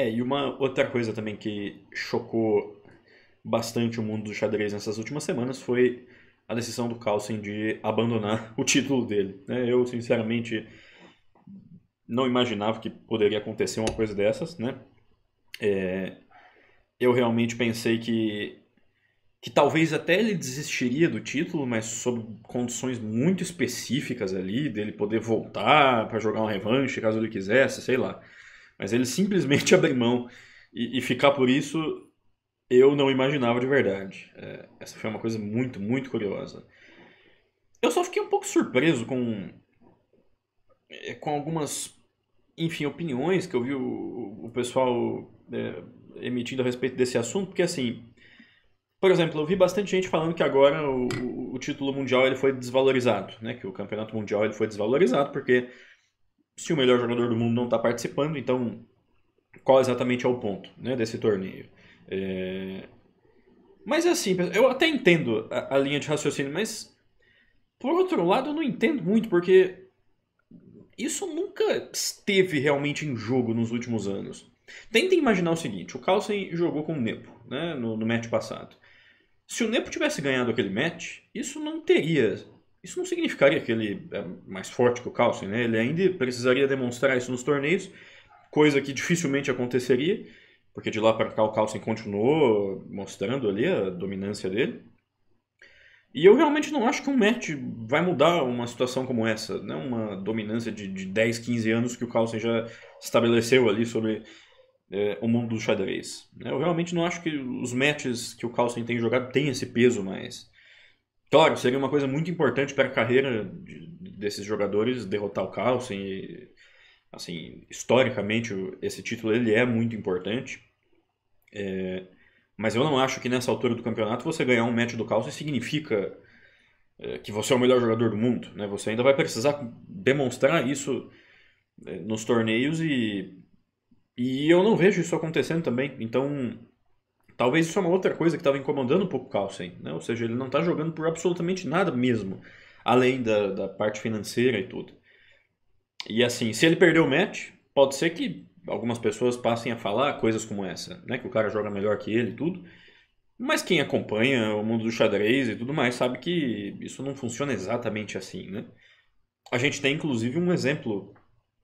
É, e uma outra coisa também que chocou bastante o mundo do xadrez nessas últimas semanas foi a decisão do Carlsen de abandonar o título dele. Né? Eu, sinceramente, não imaginava que poderia acontecer uma coisa dessas, né? É, eu realmente pensei que, que talvez até ele desistiria do título, mas sob condições muito específicas ali, dele poder voltar para jogar uma revanche caso ele quisesse, sei lá. Mas ele simplesmente abrir mão e, e ficar por isso, eu não imaginava de verdade. É, essa foi uma coisa muito, muito curiosa. Eu só fiquei um pouco surpreso com, é, com algumas, enfim, opiniões que eu vi o, o pessoal é, emitindo a respeito desse assunto, porque assim, por exemplo, eu vi bastante gente falando que agora o, o, o título mundial ele foi desvalorizado, né? Que o campeonato mundial ele foi desvalorizado porque se o melhor jogador do mundo não está participando, então qual exatamente é o ponto né, desse torneio? É... Mas é assim, eu até entendo a, a, linha de raciocínio, mas por outro lado eu não entendo muito, porque isso nunca esteve realmente em jogo nos últimos anos. Tentem imaginar o seguinte: o Carlsen jogou com o Nepo né, no, no match passado. Se o Nepo tivesse ganhado aquele match, isso não teria isso não significaria que ele é mais forte que o Carlsen, né? Ele ainda precisaria demonstrar isso nos torneios, coisa que dificilmente aconteceria, porque de lá para cá o Carlsen continuou mostrando ali a dominância dele. E eu realmente não acho que um match vai mudar uma situação como essa, né? Uma dominância de, de 10, 15 anos que o Carlsen já estabeleceu ali sobre é, o mundo do xadrez. Né? Eu realmente não acho que os matches que o Carlsen tem jogado tenham esse peso mais. Claro, seria uma coisa muito importante para a carreira de, desses jogadores derrotar o Carlsen. E, assim, historicamente, esse título ele é muito importante. É, mas eu não acho que nessa altura do campeonato você ganhar um match do Carlsen significa é, que você é o melhor jogador do mundo. Né? Você ainda vai precisar demonstrar isso é, nos torneios e, e eu não vejo isso acontecendo também. Então Talvez isso é uma outra coisa que estava incomodando um pouco o Carlsen, né? Ou seja, ele não está jogando por absolutamente nada mesmo, além da, da parte financeira e tudo. E assim, se ele perder o match, pode ser que algumas pessoas passem a falar coisas como essa, né? Que o cara joga melhor que ele e tudo. Mas quem acompanha o mundo do xadrez e tudo mais sabe que isso não funciona exatamente assim, né? A gente tem inclusive um exemplo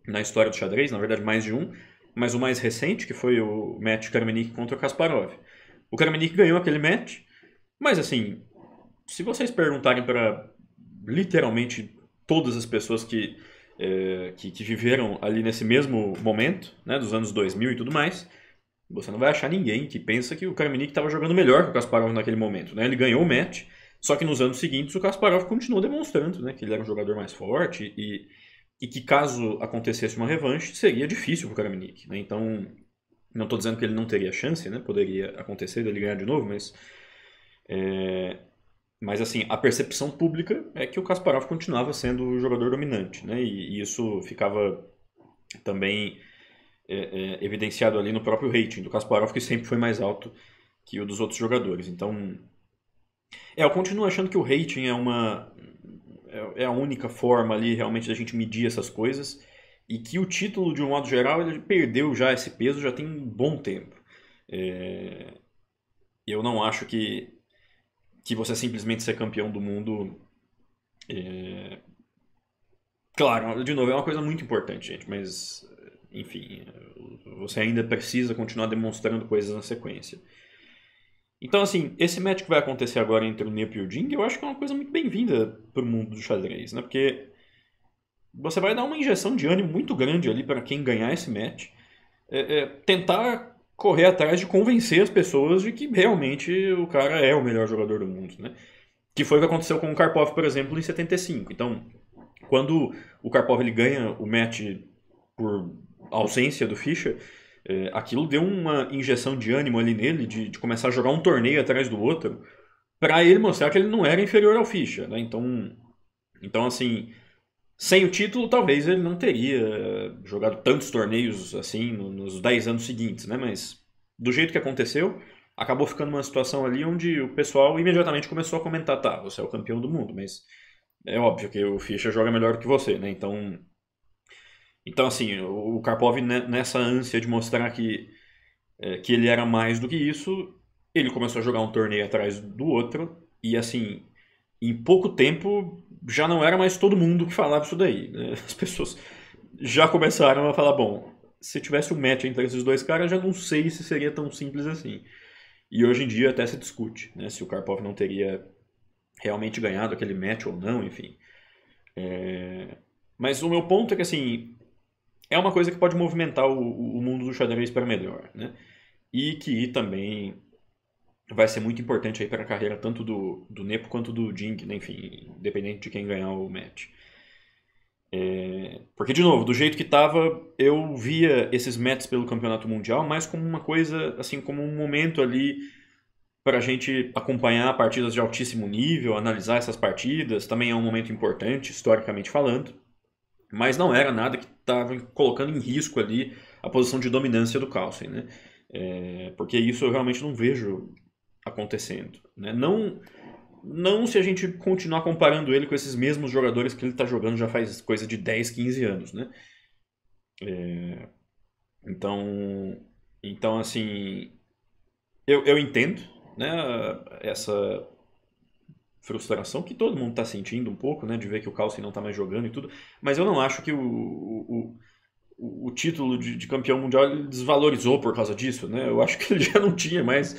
na história do xadrez, na verdade mais de um, mas o mais recente que foi o match Kramnik contra Kasparov. O Kramnik ganhou aquele match, mas assim, se vocês perguntarem para literalmente todas as pessoas que, é, que, que, viveram ali nesse mesmo momento, né, dos anos 2000 e tudo mais, você não vai achar ninguém que pensa que o Kramnik estava jogando melhor que o Kasparov naquele momento. Né? Ele ganhou o match, só que nos anos seguintes o Kasparov continuou demonstrando né, que ele era um jogador mais forte e, e que caso acontecesse uma revanche, seria difícil para o Kramnik. Né? Então, não estou dizendo que ele não teria chance, né? Poderia acontecer dele ganhar de novo, mas. É, mas assim, a percepção pública é que o Kasparov continuava sendo o jogador dominante, né? E, e isso ficava também é, é, evidenciado ali no próprio rating do Kasparov, que sempre foi mais alto que o dos outros jogadores. Então, é, eu continuo achando que o rating é uma é, é a única forma ali realmente da gente medir essas coisas e que o título, de um modo geral, ele perdeu já esse peso já tem um bom tempo. É... Eu não acho que, que você simplesmente ser campeão do mundo. É... Claro, de novo, é uma coisa muito importante, gente, mas, enfim, você ainda precisa continuar demonstrando coisas na sequência. Então, assim, esse match que vai acontecer agora entre o Nepo e o Jing, eu acho que é uma coisa muito bem-vinda para o mundo do xadrez, né? Porque você vai dar uma injeção de ânimo muito grande ali para quem ganhar esse match. É, é, tentar correr atrás de convencer as pessoas de que realmente o cara é o melhor jogador do mundo, né? Que foi o que aconteceu com o Karpov, por exemplo, em 75. Então, quando o Karpov ele ganha o match por ausência do Fischer, é, aquilo deu uma injeção de ânimo ali nele, de, de começar a jogar um torneio atrás do outro, para ele mostrar que ele não era inferior ao Fischer, né? Então, então assim, sem o título, talvez ele não teria eh, jogado tantos torneios assim nos 10 anos seguintes, né? Mas do jeito que aconteceu, acabou ficando uma situação ali onde o pessoal imediatamente começou a comentar: tá, você é o campeão do mundo, mas é óbvio que o Fischer joga melhor que você, né? Então, então assim, o Karpov né, nessa ânsia de mostrar que eh, que ele era mais do que isso, ele começou a jogar um torneio atrás do outro e assim, em pouco tempo já não era mais todo mundo que falava isso daí. Né? As pessoas já começaram a falar, bom, se tivesse um match entre esses dois caras, já não sei se seria tão simples assim. E hoje em dia até se discute, né? Se o Karpov não teria realmente ganhado aquele match ou não, enfim. É... Mas o meu ponto é que, assim, é uma coisa que pode movimentar o, o mundo do xadrez para melhor, né? E que também vai ser muito importante aí para a carreira tanto do, do Nepo quanto do Jing, né? enfim, independente de quem ganhar o match. É, porque, de novo, do jeito que estava, eu via esses matches pelo Campeonato Mundial mais como uma coisa, assim, como um momento ali para a gente acompanhar partidas de altíssimo nível, analisar essas partidas, também é um momento importante, historicamente falando, mas não era nada que estava colocando em risco ali a posição de dominância do Carlsen, né? É, porque isso eu realmente não vejo acontecendo. Né? Não, não se a gente continuar comparando ele com esses mesmos jogadores que ele está jogando já faz coisa de 10, 15 anos. Né? É, então, então, assim, eu, eu entendo né, essa frustração que todo mundo está sentindo um pouco, né, de ver que o Calci não está mais jogando e tudo, mas eu não acho que o, o, o, o título de, de, campeão mundial desvalorizou por causa disso, né? Eu acho que ele já não tinha mais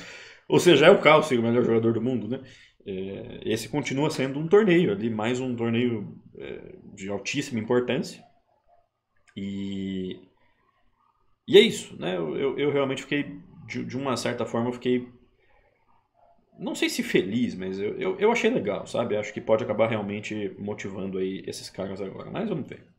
ou seja, é o Calcio o melhor jogador do mundo, né? É, esse continua sendo um torneio ali, mais um torneio é, de altíssima importância. E, e é isso, né? Eu, eu, realmente fiquei, de, de, uma certa forma, eu fiquei. Não sei se feliz, mas eu, eu, eu achei legal, sabe? Acho que pode acabar realmente motivando aí esses caras agora. Mas vamos ver.